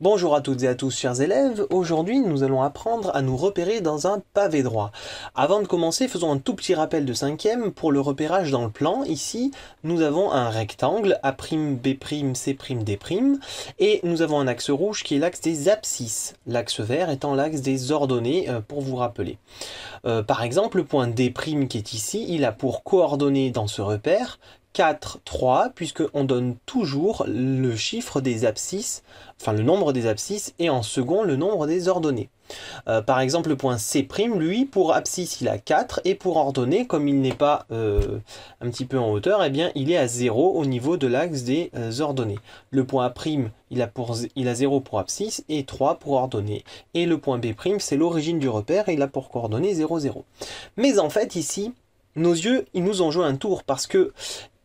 Bonjour à toutes et à tous chers élèves, aujourd'hui nous allons apprendre à nous repérer dans un pavé droit. Avant de commencer, faisons un tout petit rappel de cinquième pour le repérage dans le plan. Ici, nous avons un rectangle A', B', C', D' et nous avons un axe rouge qui est l'axe des abscisses, l'axe vert étant l'axe des ordonnées euh, pour vous rappeler. Euh, par exemple, le point D' qui est ici, il a pour coordonnées dans ce repère 4, 3, puisqu'on donne toujours le chiffre des abscisses, enfin le nombre des abscisses, et en second le nombre des ordonnées. Euh, par exemple, le point C', lui, pour abscisse, il a 4, et pour ordonnée, comme il n'est pas euh, un petit peu en hauteur, et eh bien, il est à 0 au niveau de l'axe des euh, ordonnées. Le point A', il a, pour, il a 0 pour abscisse et 3 pour ordonnée. Et le point B', c'est l'origine du repère, et il a pour coordonnée 0, 0. Mais en fait, ici, nos yeux, ils nous ont joué un tour parce que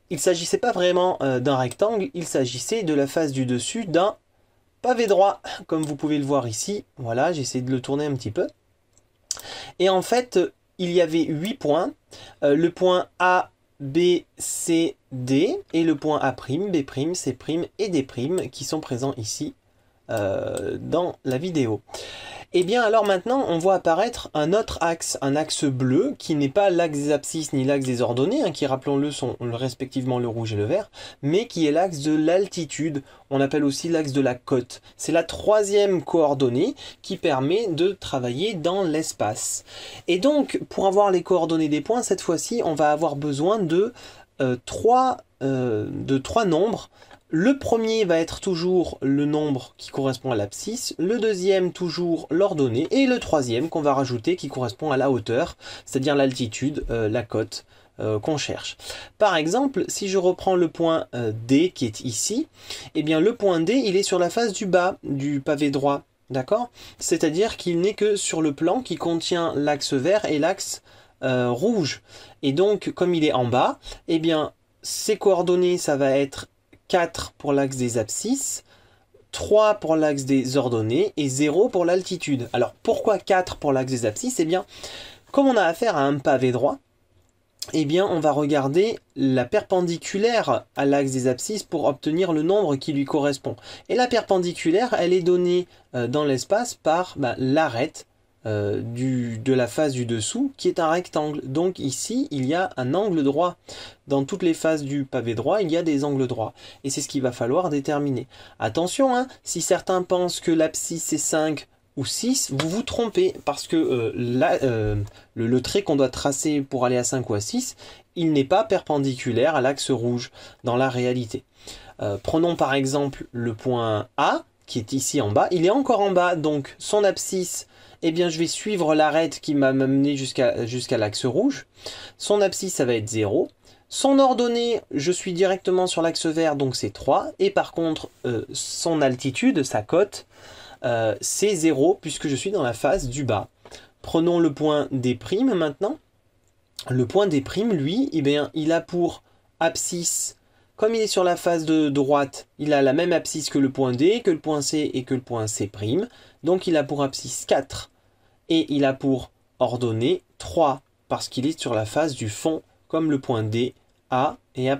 il s'agissait pas vraiment euh, d'un rectangle, il s'agissait de la face du dessus d'un pavé droit, comme vous pouvez le voir ici. Voilà, j'essaie de le tourner un petit peu. Et en fait, euh, il y avait 8 points. Euh, le point A, B, C, D et le point A', B', C' et D' qui sont présents ici dans la vidéo. Et eh bien alors maintenant, on voit apparaître un autre axe, un axe bleu, qui n'est pas l'axe des abscisses ni l'axe des ordonnées, hein, qui rappelons-le sont respectivement le rouge et le vert, mais qui est l'axe de l'altitude, on appelle aussi l'axe de la côte. C'est la troisième coordonnée qui permet de travailler dans l'espace. Et donc, pour avoir les coordonnées des points, cette fois-ci, on va avoir besoin de, euh, euh, de trois nombres le premier va être toujours le nombre qui correspond à l'abscisse, le deuxième toujours l'ordonnée, et le troisième qu'on va rajouter qui correspond à la hauteur, c'est-à-dire l'altitude, euh, la cote euh, qu'on cherche. Par exemple, si je reprends le point euh, D qui est ici, eh bien le point D il est sur la face du bas du pavé droit, d'accord C'est-à-dire qu'il n'est que sur le plan qui contient l'axe vert et l'axe rouge. Et donc, comme il est en bas, eh bien ses coordonnées, ça va être 4 pour l'axe des abscisses, 3 pour l'axe des ordonnées et 0 pour l'altitude. Alors pourquoi 4 pour l'axe des abscisses Eh bien, comme on a affaire à un pavé droit, eh bien on va regarder la perpendiculaire à l'axe des abscisses pour obtenir le nombre qui lui correspond. Et la perpendiculaire, elle est donnée euh, dans l'espace par bah, l'arête euh, du, de la face du dessous qui est un rectangle. Donc ici, il y a un angle droit. Dans toutes les faces du pavé droit, il y a des angles droits. Et c'est ce qu'il va falloir déterminer. Attention, hein, si certains pensent que l'abscisse est 5 ou 6, vous vous trompez parce que euh, euh, le, le, trait qu'on doit tracer pour aller à 5 ou à 6, il n'est pas perpendiculaire à l'axe rouge dans la réalité. prenons par exemple le point A qui est ici en bas, il est encore en bas, donc son abscisse, eh bien je vais suivre l'arête qui m'a amené jusqu'à l'axe rouge. Son abscisse, ça va être 0. Son ordonnée, je suis directement sur l'axe vert, donc c'est 3. Et par contre, euh, son altitude, sa cote, euh, c'est 0, puisque je suis dans la phase du bas. Prenons le point des primes maintenant. Le point des primes, lui, eh bien, il a pour abscisse comme il est sur la face de droite, il a la même abscisse que le point D, que le point C et que le point C'. Donc il a pour abscisse 4 et il a pour ordonnée 3 parce qu'il est sur la face du fond comme le point D, A et A'.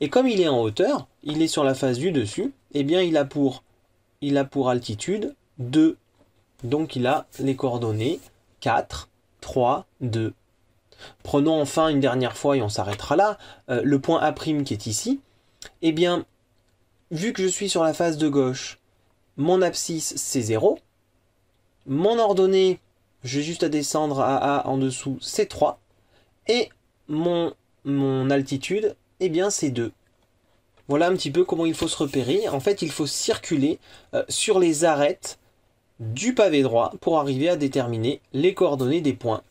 Et comme il est en hauteur, il est sur la face du dessus, et eh bien il a pour, il a pour altitude 2. Donc il a les coordonnées 4, 3, 2. Prenons enfin une dernière fois, et on s'arrêtera là, euh, le point A' qui est ici. Eh bien, vu que je suis sur la face de gauche, mon abscisse c'est 0, mon ordonnée, j'ai juste à descendre à A en dessous, c'est 3, et mon, mon altitude, eh bien c'est 2. Voilà un petit peu comment il faut se repérer. En fait, il faut circuler euh, sur les arêtes du pavé droit pour arriver à déterminer les coordonnées des points.